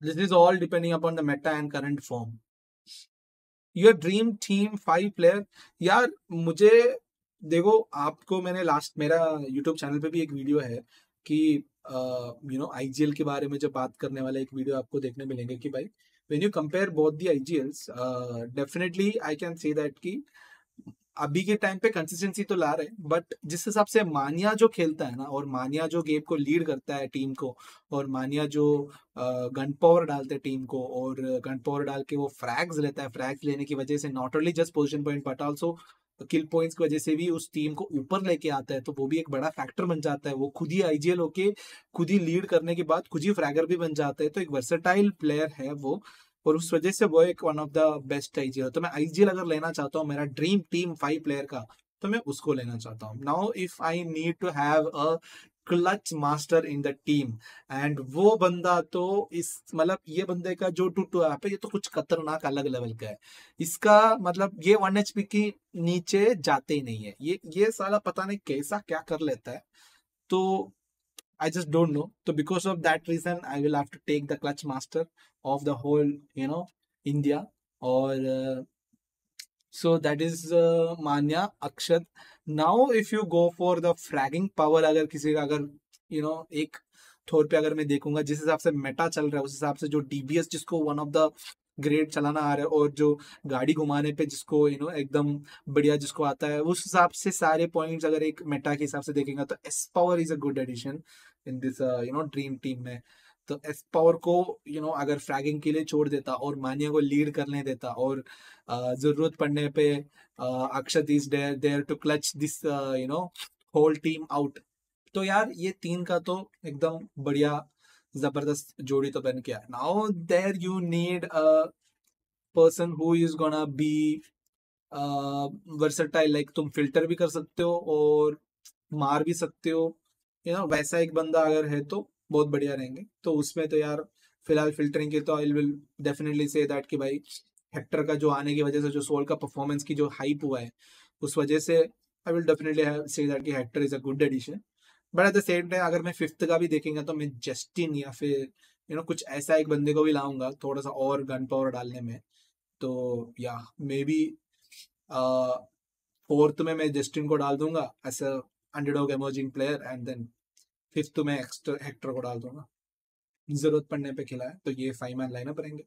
This is all depending upon the meta and current form. Your dream team five player. यार मुझे देखो आपको मैंने लास्ट मेरा YouTube चैनल पे भी एक वीडियो है कि यू नो आईजीएल के बारे में जब बात करने वाला एक वीडियो आपको देखने मिलेंगे कि भाई when you compare both the IGLs definitely I can say that कि uh, अभी के टाइम पे कंसिस्टेंसी तो ला रहे हैं बट जिस हिसाब से मानिया जो खेलता है ना और मानिया जो गेम को लीड करता है टीम को और मानिया जो गन पावर डालते हैं टीम को और गन पावर डाल के वो फ्रैग्स लेता है फ्रैग्स लेने की वजह से not only just position point but also kill points की वजह से भी उस टीम को ऊपर लेके आता है तो वो भी एक बड़ा फैक्टर बन जाता है वो खुद ही आईजीएल होके खुद ही लीड करने के बाद खुद ही फ्रैगर भी बन जाता है तो एक वर्सेटाइल प्लेयर है वो और उस वजह से वो एक one of the best IGL तो मैं आईजीएल अगर लेना चाहता हूँ मेरा ड्रीम टीम फाइव प्लेयर का तो मैं उसको लेना चाहता हूँ now if I need to have a clutch master in the team and वो बंदा तो इस मतलब ये बंदे का जो टू टू ऐप है ये तो कुछ खतरनाक अलग लेवल का है इसका मतलब ये वन एच पी की नीचे जाते ही नहीं है ये ये साला पता नहीं कैसा क्या कर लेता है तो I just don't know. So because of that reason, I will have to take the clutch master of the whole, you know, India or uh, so that is uh, Manya Akshat. Now if you go for the fragging power, अगर किसी का you know ek थोर पे अगर मैं देखूंगा जिस हिसाब से मेटा चल रहा है उस हिसाब से जो डीबीएस जिसको वन ऑफ द ग्रेड चलाना आ रहा है और जो गाड़ी घुमाने पे जिसको यू नो एकदम बढ़िया जिसको आता है उस हिसाब से सारे पॉइंट्स अगर एक मेटा के हिसाब से देखेंगे तो S power is a good addition in this you know dream team में तो एस पावर को यू you नो know, अगर फ्रैगिंग के लिए छोड़ देता और मानिया को लीड करने देता और uh, जरूरत पड़ने पे uh, Akshat is there there to clutch this you know whole team out तो यार ये तीन का तो एकदम बढ़िया जबरदस्त जोड़ी तो बन गया now there you need a person who is gonna be versatile like तुम फिल्टर भी कर सकते हो और मार भी सकते हो यू नो वैसा एक बंदा अगर है तो बहुत बढ़िया रहेंगे तो उसमें तो यार फिलहाल फिल्टरिंग के तो I will definitely say that कि भाई हेक्टर का जो आने की वजह से जो सोल का परफॉर्मेंस की जो हाइप हुआ है उस वजह से I will definitely say that कि Hector is a good addition but at the same time अगर मैं फिफ्थ का भी देखेंगे तो मैं जस्टिन या फिर यू you नो know, कुछ ऐसा एक बंदे को भी लाऊंगा थोड़ा सा और गन पावर डालने में तो या मे बी फोर्थ में मैं जस्टिन को डाल दूंगा as a underdog emerging player and then fifth में एक्स्ट्रा हेक्टर को डाल दूंगा जरूरत पड़ने पे खिलाया तो ये फाइव मैन लाइनअप रहेंगे